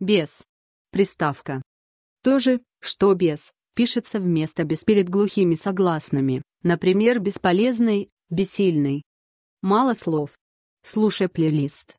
Без. Приставка. То же, что без, пишется вместо без перед глухими согласными, например, бесполезный, бессильный. Мало слов. Слушай плейлист.